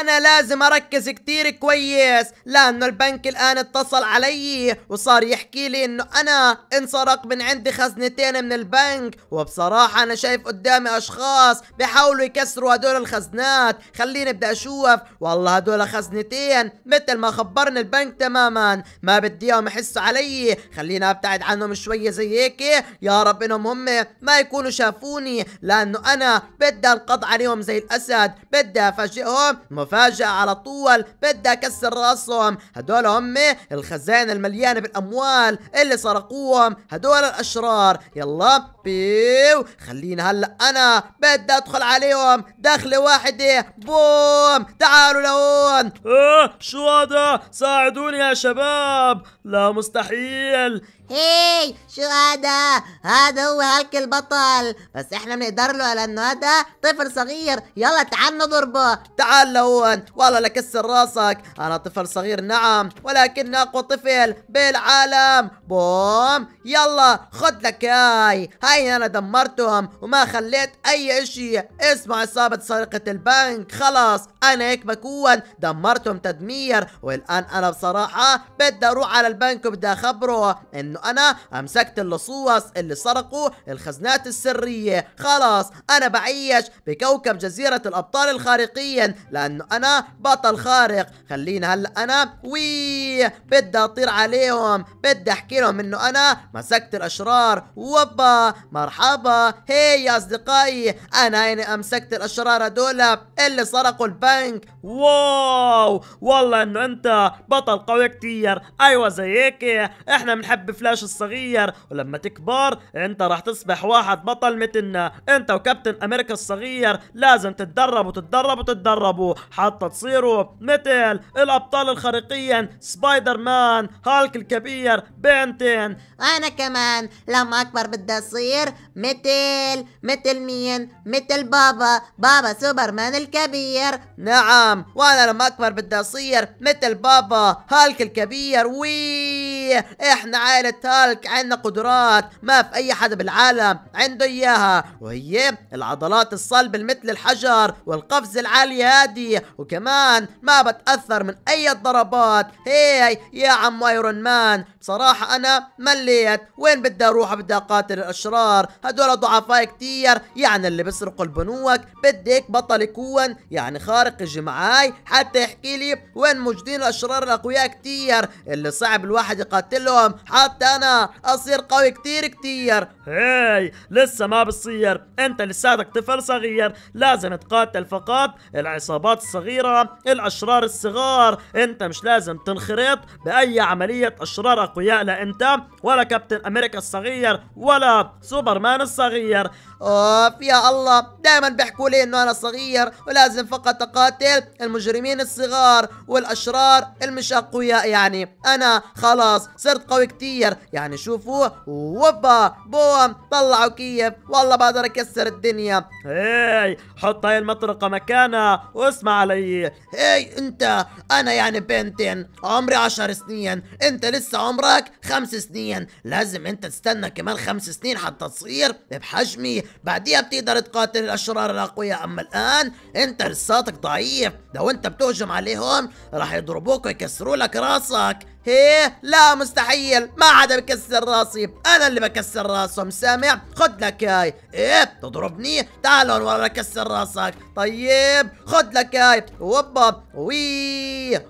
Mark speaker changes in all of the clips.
Speaker 1: انا لازم اركز كتير كويس لانه البنك الان اتصل علي وصار يحكي لي انه انا انسرق من عندي خزنتين من البنك وبصراحة انا شايف قدامي اشخاص بحاولوا يكسروا هدول الخزنات خليني بدي اشوف والله هدول خزنتين مثل ما خبرني البنك تماما ما بدي اياهم يحسوا علي خليني ابتعد عنهم شوية زي هيك يا رب انهم هم ما يكونوا شافوني لانه انا بدي انقض عليهم زي الاسد بدي افاجئهم مفاجأة على طول بدي أكسر راسهم هدول هم الخزانة المليانة بالأموال اللي سرقوهم هدول الأشرار يلا بيو خلينا هلا أنا بدي أدخل عليهم دخلة واحدة بوم تعالوا لهون آه شو هذا ساعدوني يا شباب لا مستحيل هي شو هذا هذا هو هلك البطل بس احنا بنقدر له لانه هذا طفل صغير يلا تعال نضربه تعال لهون والله لكسر راسك انا طفل صغير نعم ولكن اقوى طفل بالعالم بوم يلا خد لك هاي هاي انا دمرتهم وما خليت اي اشي اسمع عصابة سرقة البنك خلاص انا هيك بكون دمرتهم تدمير والان انا بصراحة بدي اروح على البنك وبدي اخبره انه انه انا امسكت اللصوص اللي سرقوا الخزنات السرية خلاص انا بعيش بكوكب جزيرة الابطال الخارقين لانه انا بطل خارق خليني هلا انا وي بدي اطير عليهم بدي احكي لهم انه انا مسكت الاشرار وبا مرحبا هي يا اصدقائي انا هنا امسكت الاشرار هدول اللي سرقوا البنك واو والله انه انت بطل قوي كتير ايوه زي هيك احنا بنحب فلان الناش الصغير ولما تكبر انت راح تصبح واحد بطل مثلنا انت وكابتن امريكا الصغير لازم تتدربوا تتدربوا تتدربوا حتى تصيروا مثل الابطال الخارقين سبايدر مان هالك الكبير بنتين انا كمان لما اكبر بدي اصير مثل مثل مين مثل بابا بابا سوبرمان الكبير نعم وانا لما اكبر بدي اصير مثل بابا هالك الكبير وي الحقيقية احنا عائلة تالك عندنا قدرات ما في اي حدا بالعالم عنده اياها وهي العضلات الصلبة مثل الحجر والقفز العالي هادي وكمان ما بتأثر من اي ضربات هي يا عم ايرون مان بصراحة أنا مليت وين بدي أروح بدي أقاتل الأشرار هدول ضعفاء كتير يعني اللي بسرقوا البنوك بدك بطل يكون يعني خارق يجي معاي حتى يحكي لي وين موجودين الأشرار الأقوياء كتير اللي صعب الواحد يقاتلهم حتى أنا أصير قوي كتير كتير هاي لسه ما بصير أنت لساتك طفل صغير لازم تقاتل فقط العصابات الصغيرة الأشرار الصغار أنت مش لازم تنخرط بأي عملية أشرار أقوياء لا أنت ولا كابتن أمريكا الصغير ولا سوبرمان الصغير أوف يا الله دائما بيحكوا لي إنه أنا صغير ولازم فقط أقاتل المجرمين الصغار والأشرار المش أقوياء يعني أنا خلاص صرت قوي كتير يعني شوفوا وبا بوم طلعوا كيف والله بقدر أكسر الدنيا هاي حط هاي المطرقة مكانها واسمع علي هاي أنت أنا يعني بنتين عمري عشر سنين أنت لسه عمرك عمرك خمس سنين لازم انت تستنى كمان خمس سنين حتى تصير بحجمي بعديها بتقدر تقاتل الاشرار الاقوياء اما الان انت لساتك ضعيف لو انت بتهجم عليهم راح يضربوك ويكسروا لك راسك هي لا مستحيل ما عاد بكسر راسي انا اللي بكسر راسهم سامع خد لك هاي ايه تضربني تعال هون ورا كسر راسك طيب خد لك هاي وبا وي ايه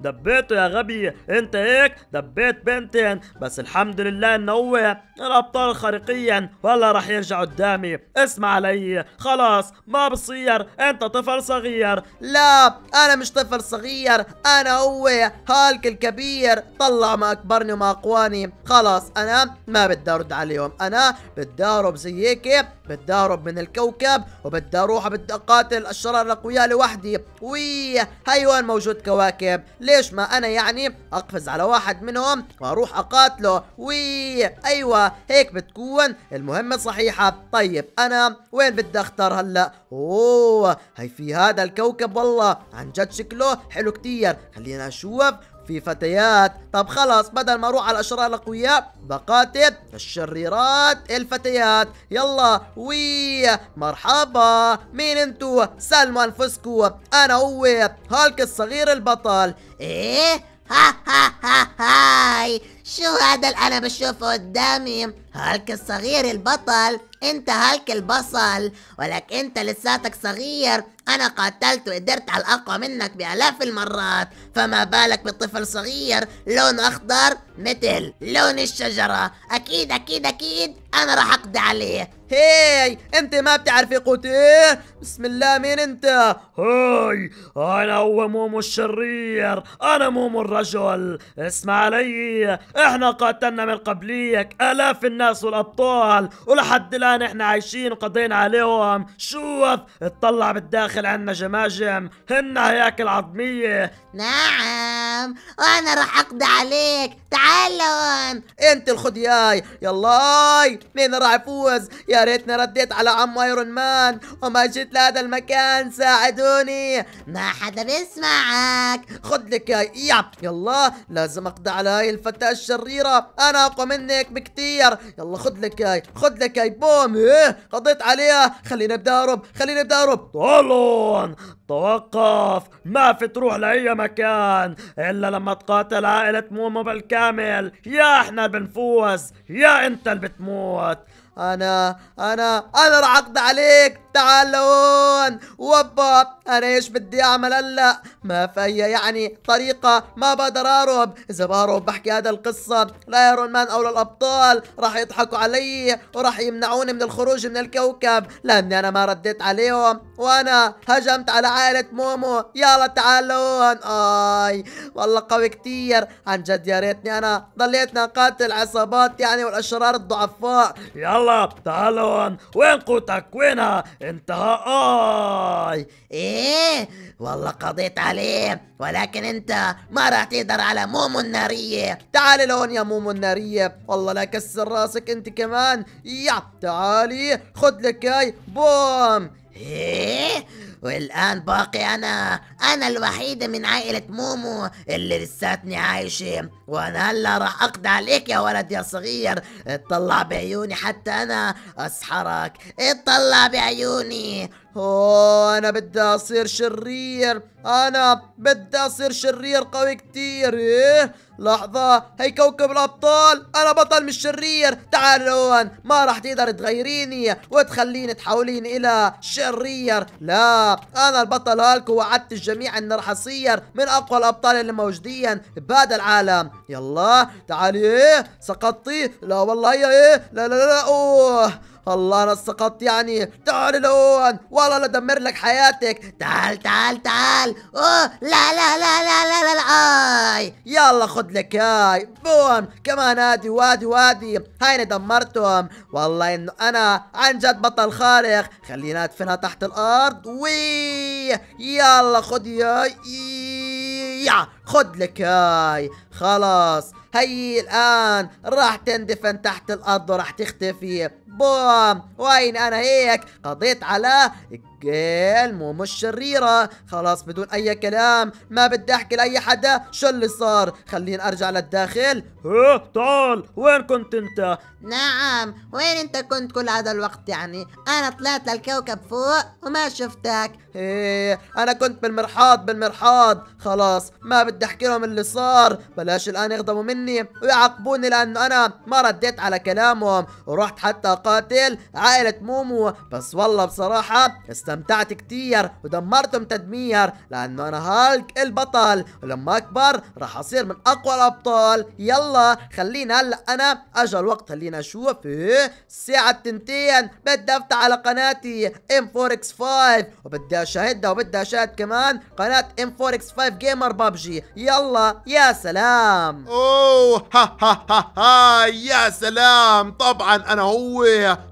Speaker 1: دبيته يا غبي انت هيك دبيت بنتين بس الحمد لله انه هو الابطال خارقيا ولا راح يرجع قدامي اسمع علي خلاص ما بصير انت طفل صغير لا انا مش طفل صغير انا هو هالك الكبير كبير طلع ما اكبرني وما اقواني خلاص انا ما بدي ارد عليهم انا بدي اهرب زي هيك بدي اهرب من الكوكب وبدي اروح بدي اقاتل الشرار الاقوياء لوحدي هاي وين موجود كواكب ليش ما انا يعني اقفز على واحد منهم واروح اقاتله وي ايوه هيك بتكون المهمه صحيحه طيب انا وين بدي اختار هلا اوه هي في هذا الكوكب والله عن جد شكله حلو كتير خلينا نشوف في فتيات طب خلاص بدل ما اروح على الاشرار الاقوياء بقاتل الشريرات الفتيات يلا وي مرحبا مين انتو سلموا انفسكو انا هو هالك الصغير البطل ايه ها ها ها هاي شو هذا اللي انا بشوفه قدامي هالك الصغير البطل انت هالك البصل ولك انت لساتك صغير أنا قاتلت وقدرت على الأقوى منك بآلاف المرات فما بالك بطفل صغير لونه أخضر مثل لون الشجرة أكيد أكيد أكيد أنا راح أقضي عليه هاي انت ما بتعرفي قوتي بسم الله مين انت هاي انا هو مومو الشرير انا مومو الرجل اسمع علي احنا قاتلنا من قبليك الاف الناس والابطال ولحد الان احنا عايشين وقضينا عليهم شوف اطلع بالداخل داخل عنا جماجم هن هياكل عظمية نعم وانا راح اقضي عليك تعالوا انت الخدياي يلاي مين راح يفوز يا ريتني رديت على عم ايرون مان وما جيت لهذا المكان ساعدوني ما حدا بيسمعك خد لك يا يلا لازم اقضي على هاي الفتاة الشريرة انا اقوى منك بكتير يلا خد لك هاي خد لك هاي بوم ايه قضيت عليها خلينا بدي اهرب خلينا بدي اهرب الو هون توقف ما في تروح لأي مكان إلا لما تقاتل عائلة مومو بالكامل يا إحنا بنفوز يا أنت اللي بتموت أنا أنا أنا رح أقضي عليك تعالون وبا انا ايش بدي اعمل هلا ما في يعني طريقة ما بقدر اهرب اذا بهرب بحكي هذا القصة لايرون مان او للابطال راح يضحكوا علي وراح يمنعوني من الخروج من الكوكب لاني انا ما رديت عليهم وانا هجمت على عائلة مومو يلا تعالون اي والله قوي كتير عن جد يا ريتني انا ضليتنا قاتل عصابات يعني والاشرار الضعفاء يلا تعالون وين قوتك وينها انت اي ايه والله قضيت عليه ولكن انت ما راح تقدر على مومو النارية تعالي لهون يا مومو النارية والله لا كسر راسك انت كمان يا تعالي خد لك هاي بوم ايه والآن باقي أنا أنا الوحيدة من عائلة مومو اللي لساتني عايشة وأنا هلا راح أقضي عليك يا ولد يا صغير اطلع بعيوني حتى أنا أسحرك اطلع بعيوني اوه انا بدي اصير شرير انا بدي اصير شرير قوي كتير ايه لحظة هي كوكب الابطال انا بطل مش شرير تعال هون ما راح تقدر تغيريني وتخليني تحوليني الى شرير لا انا البطل هالك ووعدت الجميع اني راح اصير من اقوى الابطال اللي موجودين بهذا العالم يلا تعالي ايه سقطتي لا والله هي ايه لا لا لا, لا. اوه الله انا سقطت يعني تعال الان والله لا ادمر لك حياتك تعال تعال تعال اوه لا لا لا لا لا لا, لا. اي يلا خد لك هاي بوم كمان هادي وادي وادي هاي دمرتهم والله انه انا عن جد بطل خارق خلينا ادفنها تحت الارض وي يلا خد ياي يا خد لك هاي خلاص هي الآن راح تندفن تحت الأرض وراح تختفي بوم وين أنا هيك قضيت على جيل مو مش شريرة خلاص بدون أي كلام ما بدي أحكي لأي حدا شو اللي صار خليني أرجع للداخل ها تعال وين كنت أنت نعم وين أنت كنت كل هذا الوقت يعني أنا طلعت للكوكب فوق وما شفتك ايه أنا كنت بالمرحاض بالمرحاض خلاص ما بدي أحكي لهم اللي صار بلاش الآن يغضبوا مني ويعاقبوني لأنه أنا ما رديت على كلامهم ورحت حتى قاتل عائلة مومو بس والله بصراحة استمتعت كتير ودمرتهم تدمير لأنه أنا هالك البطل ولما أكبر راح أصير من أقوى الأبطال يلا خلينا هلا أنا اجى الوقت خلينا أشوف الساعة إيه؟ التنتين بدي أفتح على قناتي ام 4 اكس 5 وبدي أشاهدها وبدي أشاهد كمان قناة ام 4 اكس 5 جيمر بابجي يلا يا سلام أوه ها
Speaker 2: ها ها ها يا سلام طبعا أنا هو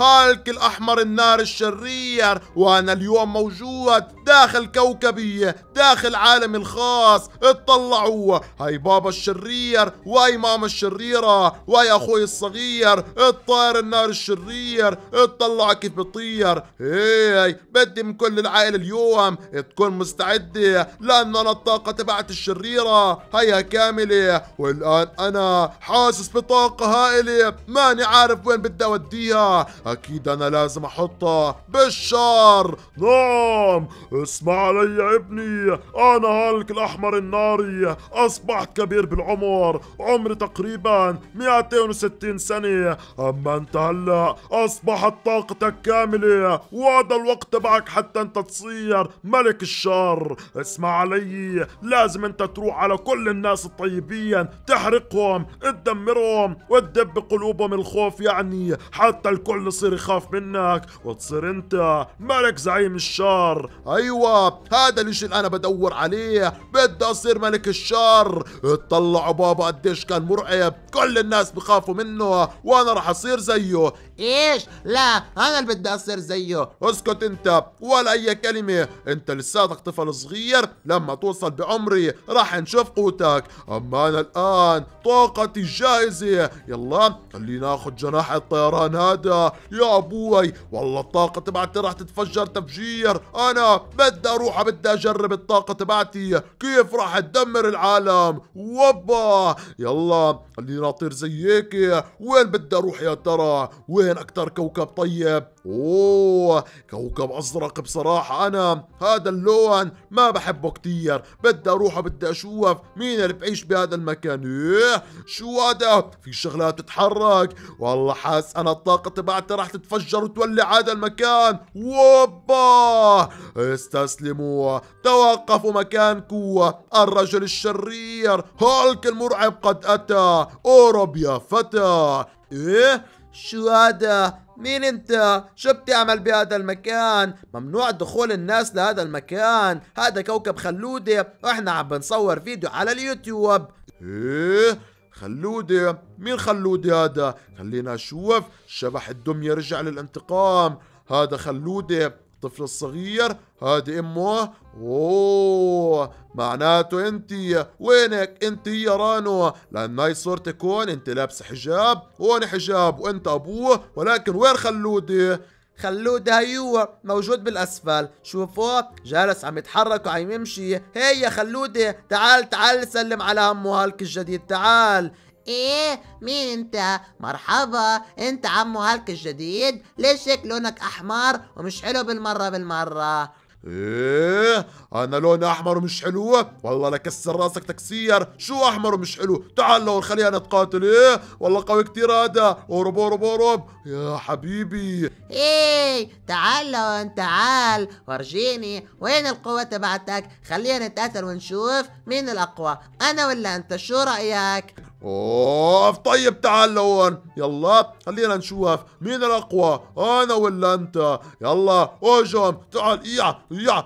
Speaker 2: هالك الأحمر النار الشرير وأنا اليوم موجود داخل كوكبية داخل عالمي الخاص اطلعوا هاي بابا الشرير وهي ماما الشريرة وهي اخوي الصغير الطائر النار الشرير اطلع كيف بطير هي بدي من كل العائلة اليوم تكون مستعدة لانه انا الطاقة تبعت الشريرة هيا كاملة والان انا حاسس بطاقة هائلة ماني عارف وين بدي اوديها اكيد انا لازم احطها بالشر نعم اسمع علي يا ابني أنا هالك الأحمر الناري أصبحت كبير بالعمر عمري تقريبا 260 سنة أما أنت هلأ أصبحت طاقتك كاملة وهذا الوقت تبعك حتى أنت تصير ملك الشر اسمع علي لازم أنت تروح على كل الناس الطيبين تحرقهم تدمرهم وتدب قلوبهم الخوف يعني حتى الكل يصير يخاف منك وتصير أنت ملك زعيم معي من الشر ايوه هذا الاشي اللي انا بدور عليه بدي اصير ملك الشر اطلعوا بابا قديش كان مرعب كل الناس بخافوا منه وانا راح اصير زيه ايش لا انا اللي بدي اصير زيه اسكت انت ولا اي كلمة انت لساتك طفل صغير لما توصل بعمري راح نشوف قوتك اما انا الان طاقتي جاهزة يلا خلينا ناخذ جناح الطيران هذا يا ابوي والله الطاقة تبعتي راح تتفجر تفجير انا بدي اروح بدي اجرب الطاقة تبعتي كيف راح تدمر العالم وبا يلا خلينا اطير زيك وين بدي اروح يا ترى وين وين أكتر كوكب طيب أوه كوكب أزرق بصراحة أنا هذا اللون ما بحبه كتير بدي أروح بدي أشوف مين اللي بعيش بهذا المكان إيه شو هذا في شغلات تتحرك والله حاس أنا الطاقة تبعتي راح تتفجر وتولع هذا المكان وبا استسلموا توقفوا مكانكم الرجل الشرير هولك المرعب قد أتى أوروب يا فتى ايه شو هذا مين انت شو بتعمل بهذا المكان ممنوع دخول الناس لهذا المكان هذا كوكب خلودة واحنا عم بنصور فيديو على اليوتيوب ايه خلودة مين خلودة هذا خلينا نشوف شبح الدمية رجع للانتقام هذا خلودة الطفل الصغير هذه امه اوه معناته انت وينك انت يا رانو لان هاي صورتك هون انت لابسه حجاب هون حجاب وانت ابوه ولكن وين خلودي خلوده هيو موجود بالاسفل شوفوا جالس عم يتحرك وعم يمشي هي
Speaker 1: يا خلوده تعال تعال سلم على امه هالك الجديد تعال ايه مين انت مرحبا انت عمو هالك الجديد ليش هيك لونك
Speaker 2: احمر ومش حلو بالمره بالمره ايه انا لون احمر ومش حلو والله لكسر راسك تكسير شو احمر ومش حلو تعال لو خلينا نتقاتل ايه والله قوي كتير هذا اهرب اهرب اهرب يا حبيبي
Speaker 1: ايه تعال لون تعال ورجيني وين القوة تبعتك خلينا نتقاتل ونشوف مين الاقوى انا ولا انت شو رأيك
Speaker 2: اوف طيب تعال لهون يلا خلينا نشوف مين الاقوى انا ولا انت يلا اهجم تعال ايع ايع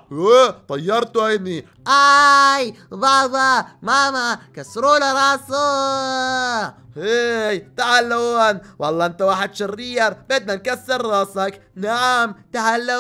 Speaker 2: طيرته هيني
Speaker 1: اي بابا ماما كسروا له راسه هي تعال والله انت واحد شرير بدنا نكسر راسك نعم تعال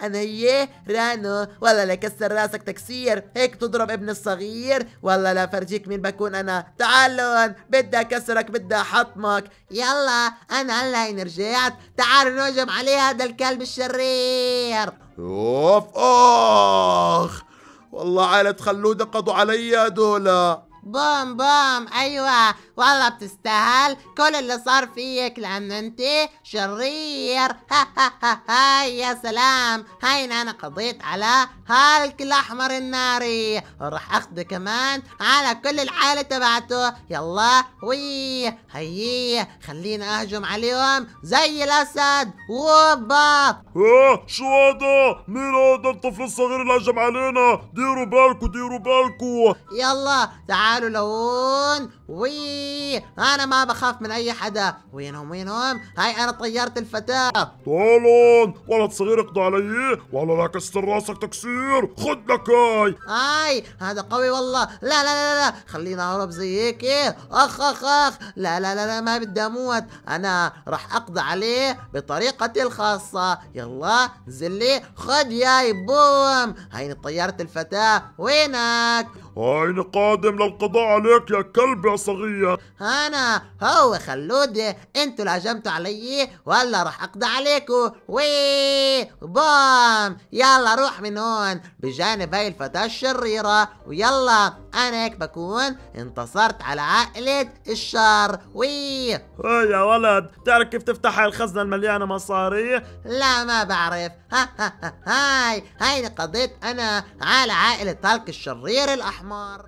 Speaker 1: انا ايه رانو لا كسر راسك تكسير هيك تضرب ابن الصغير والله لا فرجيك مين بكون انا تعال بدي اكسرك بدي احطمك يلا انا هلا هين رجعت تعال نهجم عليه هذا الكلب الشرير
Speaker 2: اوف اخ والله عائلة خلودة قضوا عليا دولا
Speaker 1: بوم بوم ايوه والله بتستاهل كل اللي صار فيك لان انت شرير ها ها ها ها يا سلام هاي انا قضيت على هالك الاحمر الناري وراح اخذه كمان على كل الحالة تبعته يلا وي هي خلينا اهجم عليهم زي الاسد وبا
Speaker 2: ايه شو هذا مين هذا الطفل الصغير اللي هجم علينا ديروا بالكم ديروا بالكم
Speaker 1: يلا تعالوا لهون وي انا ما بخاف من اي حدا
Speaker 2: وينهم وينهم هاي انا طيارة الفتاه طالون ولد صغير اقضى علي ولا لا كسر راسك تكسير خد لك هاي
Speaker 1: هاي هذا قوي والله لا لا لا لا خلينا اهرب زي هيك إيه، اخ اخ اخ لا لا لا, لا ما بدي اموت انا راح اقضى عليه بطريقتي الخاصه يلا زلي خد ياي بوم هيني طيارة الفتاه وينك أين قادم للقضاء عليك يا كلب يا صغير أنا هو خلود أنتوا لعجمتوا علي ولا راح أقضي عليكوا وي بوم يلا روح من هون بجانب هاي الفتاة الشريرة ويلا أنا هيك بكون انتصرت على عائلة الشر وي يا ولد تعرف كيف تفتح هاي الخزنة المليانة مصاري؟ لا ما بعرف ها ها ها هاي هاي قضيت أنا على عائلة هالك الشرير الأحمر حمار